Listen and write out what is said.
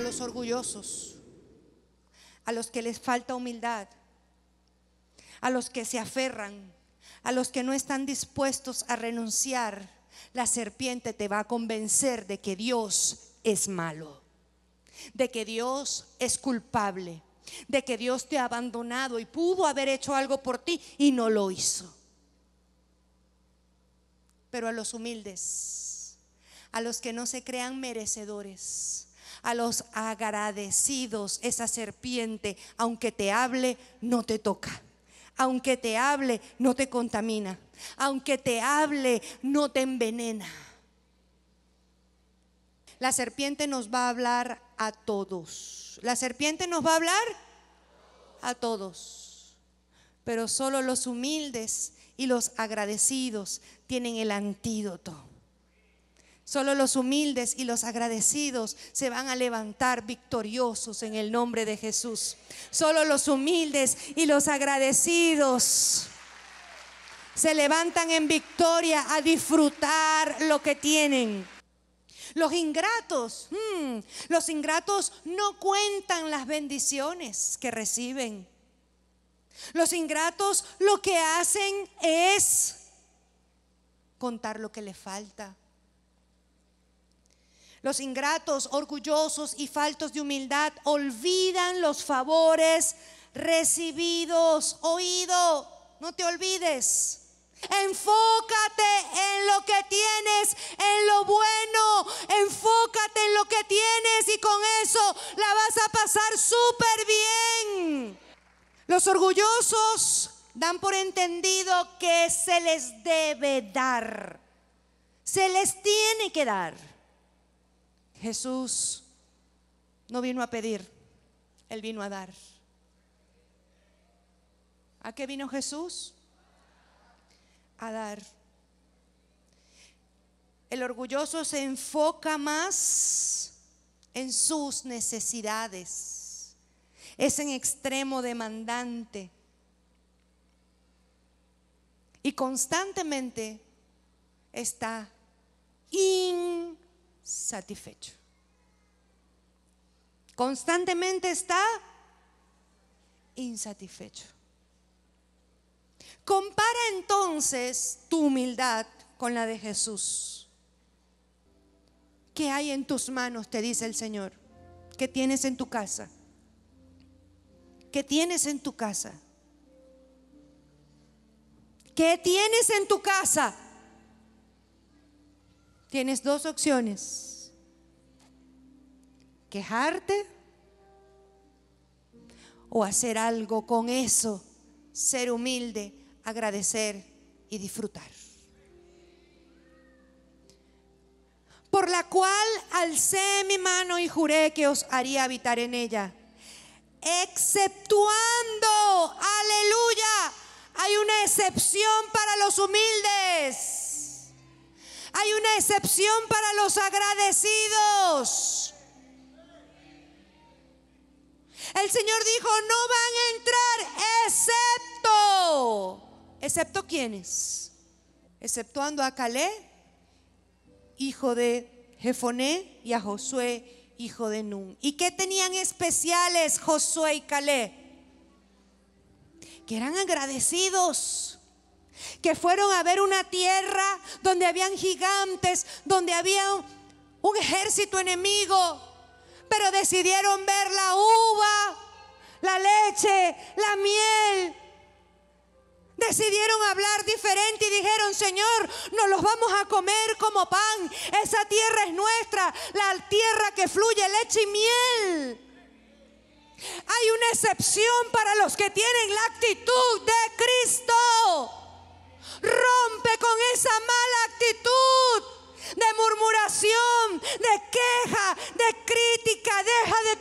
los orgullosos, a los que les falta humildad, a los que se aferran, a los que no están dispuestos a renunciar. La serpiente te va a convencer de que Dios es malo, de que Dios es culpable, de que Dios te ha abandonado y pudo haber hecho algo por ti y no lo hizo. Pero a los humildes, a los que no se crean merecedores, a los agradecidos, esa serpiente, aunque te hable, no te toca. Aunque te hable, no te contamina. Aunque te hable, no te envenena. La serpiente nos va a hablar a todos. La serpiente nos va a hablar a todos. Pero solo los humildes y los agradecidos tienen el antídoto. Solo los humildes y los agradecidos se van a levantar victoriosos en el nombre de Jesús. Solo los humildes y los agradecidos se levantan en victoria a disfrutar lo que tienen. Los ingratos, hmm, los ingratos no cuentan las bendiciones que reciben. Los ingratos lo que hacen es contar lo que les falta. Los ingratos, orgullosos y faltos de humildad olvidan los favores recibidos. Oído, no te olvides. Enfócate en lo que tienes, en lo bueno. Enfócate en lo que tienes y con eso la vas a pasar súper bien. Los orgullosos dan por entendido que se les debe dar. Se les tiene que dar. Jesús no vino a pedir, Él vino a dar. ¿A qué vino Jesús? A dar. El orgulloso se enfoca más en sus necesidades. Es en extremo demandante. Y constantemente está in satisfecho. Constantemente está insatisfecho. Compara entonces tu humildad con la de Jesús. ¿Qué hay en tus manos? Te dice el Señor. ¿Qué tienes en tu casa? ¿Qué tienes en tu casa? ¿Qué tienes en tu casa? Tienes dos opciones. Quejarte o hacer algo con eso. Ser humilde, agradecer y disfrutar. por la cual alcé mi mano y juré que os haría habitar en ella. Exceptuando, aleluya, hay una excepción para los humildes. Hay una excepción para los agradecidos. El Señor dijo, no van a entrar excepto. ¿Excepto quiénes? Exceptuando a Calé, hijo de Jefoné, y a Josué, hijo de Nun. ¿Y qué tenían especiales Josué y Calé? Que eran agradecidos que fueron a ver una tierra donde habían gigantes, donde había un, ejército enemigo, pero decidieron ver la uva, la leche, la miel. Decidieron hablar diferente y dijeron, Señor, nos los vamos a comer como pan. Esa tierra es nuestra, la tierra que fluye leche y miel. Hay una excepción para los que tienen la actitud de Cristo. de crítica, deja de